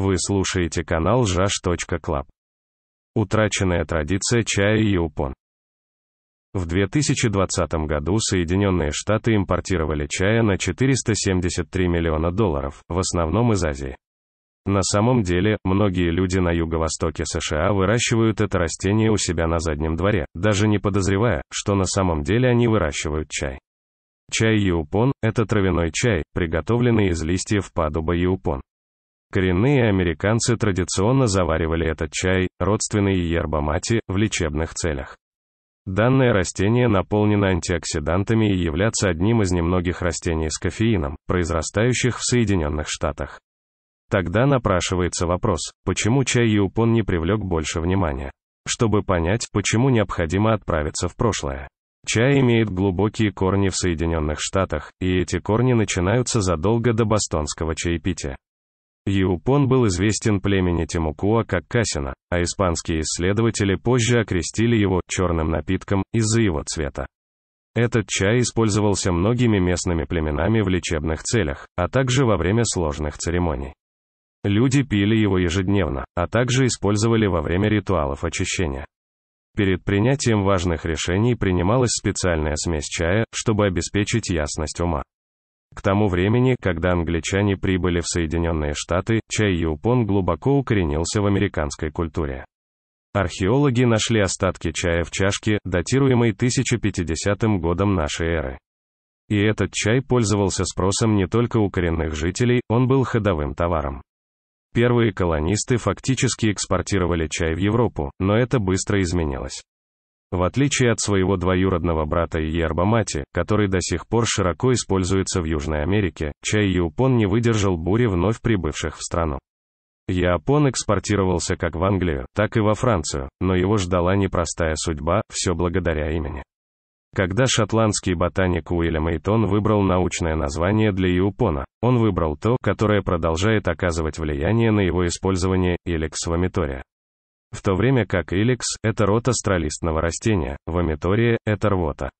Вы слушаете канал jash.club. Утраченная традиция чая и упон. В 2020 году Соединенные Штаты импортировали чая на 473 миллиона долларов, в основном из Азии. На самом деле, многие люди на юго-востоке США выращивают это растение у себя на заднем дворе, даже не подозревая, что на самом деле они выращивают чай. Чай яупон – это травяной чай, приготовленный из листьев падуба яупон. Коренные американцы традиционно заваривали этот чай, родственный ербомате, в лечебных целях. Данное растение наполнено антиоксидантами и является одним из немногих растений с кофеином, произрастающих в Соединенных Штатах. Тогда напрашивается вопрос, почему чай Яупон не привлек больше внимания? Чтобы понять, почему необходимо отправиться в прошлое. Чай имеет глубокие корни в Соединенных Штатах, и эти корни начинаются задолго до бостонского чаепития. Юпон был известен племени Тимукуа как касина, а испанские исследователи позже окрестили его черным напитком из-за его цвета. Этот чай использовался многими местными племенами в лечебных целях, а также во время сложных церемоний. Люди пили его ежедневно, а также использовали во время ритуалов очищения. Перед принятием важных решений принималась специальная смесь чая, чтобы обеспечить ясность ума. К тому времени, когда англичане прибыли в Соединенные Штаты, чай юпон глубоко укоренился в американской культуре. Археологи нашли остатки чая в чашке, датируемой 1050 годом нашей эры. И этот чай пользовался спросом не только у коренных жителей, он был ходовым товаром. Первые колонисты фактически экспортировали чай в Европу, но это быстро изменилось. В отличие от своего двоюродного брата Йерба Мати, который до сих пор широко используется в Южной Америке, чай Япон не выдержал бури вновь прибывших в страну. Япон экспортировался как в Англию, так и во Францию, но его ждала непростая судьба, все благодаря имени. Когда шотландский ботаник Уильям Эйтон выбрал научное название для Яупона, он выбрал то, которое продолжает оказывать влияние на его использование, или ксвамитория в то время как иликс – это рот астролистного растения, вомитория – это рвота.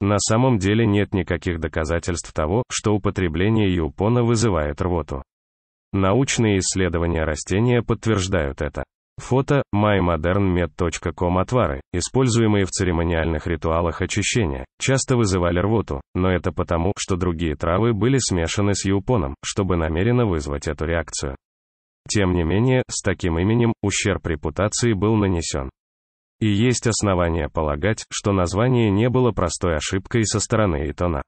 На самом деле нет никаких доказательств того, что употребление юпона вызывает рвоту. Научные исследования растения подтверждают это. Фото mymodernmed.com отвары, используемые в церемониальных ритуалах очищения, часто вызывали рвоту, но это потому, что другие травы были смешаны с юпоном, чтобы намеренно вызвать эту реакцию. Тем не менее, с таким именем, ущерб репутации был нанесен. И есть основания полагать, что название не было простой ошибкой со стороны Эйтона.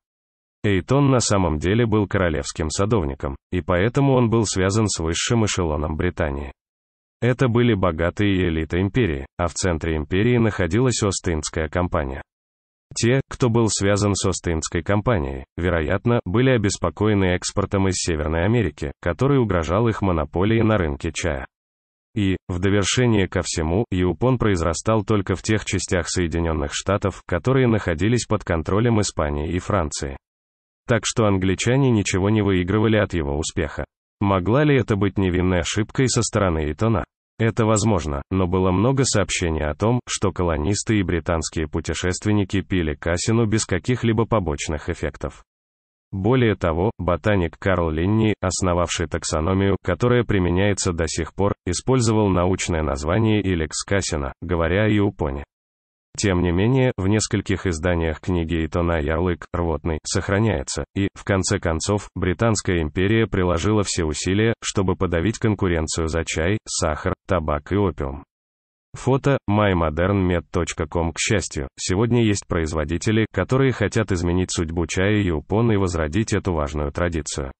Эйтон на самом деле был королевским садовником, и поэтому он был связан с высшим эшелоном Британии. Это были богатые элиты империи, а в центре империи находилась Остинская компания. Те, кто был связан с Остинской компанией, вероятно, были обеспокоены экспортом из Северной Америки, который угрожал их монополии на рынке чая. И, в довершение ко всему, яупон произрастал только в тех частях Соединенных Штатов, которые находились под контролем Испании и Франции. Так что англичане ничего не выигрывали от его успеха. Могла ли это быть невинной ошибкой со стороны Итона? Это возможно, но было много сообщений о том, что колонисты и британские путешественники пили касину без каких-либо побочных эффектов. Более того, ботаник Карл Линни, основавший таксономию, которая применяется до сих пор, использовал научное название Илекс Кассина, говоря и о юпоне. Тем не менее, в нескольких изданиях книги Итона ярлык «рвотный» сохраняется, и, в конце концов, Британская империя приложила все усилия, чтобы подавить конкуренцию за чай, сахар, табак и опиум. Фото mymodernmed.com К счастью, сегодня есть производители, которые хотят изменить судьбу чая и упон и возродить эту важную традицию.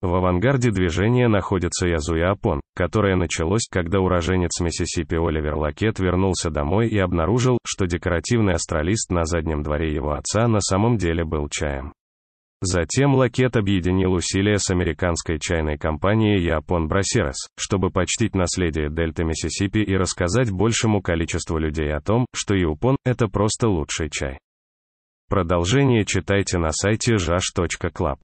В авангарде движения находится Язуя Апон, которое началось, когда уроженец Миссисипи Оливер Лакет вернулся домой и обнаружил, что декоративный астролист на заднем дворе его отца на самом деле был чаем. Затем Лакет объединил усилия с американской чайной компанией Япон Брасерас, чтобы почтить наследие дельты Миссисипи и рассказать большему количеству людей о том, что Япон – это просто лучший чай. Продолжение читайте на сайте jash.club.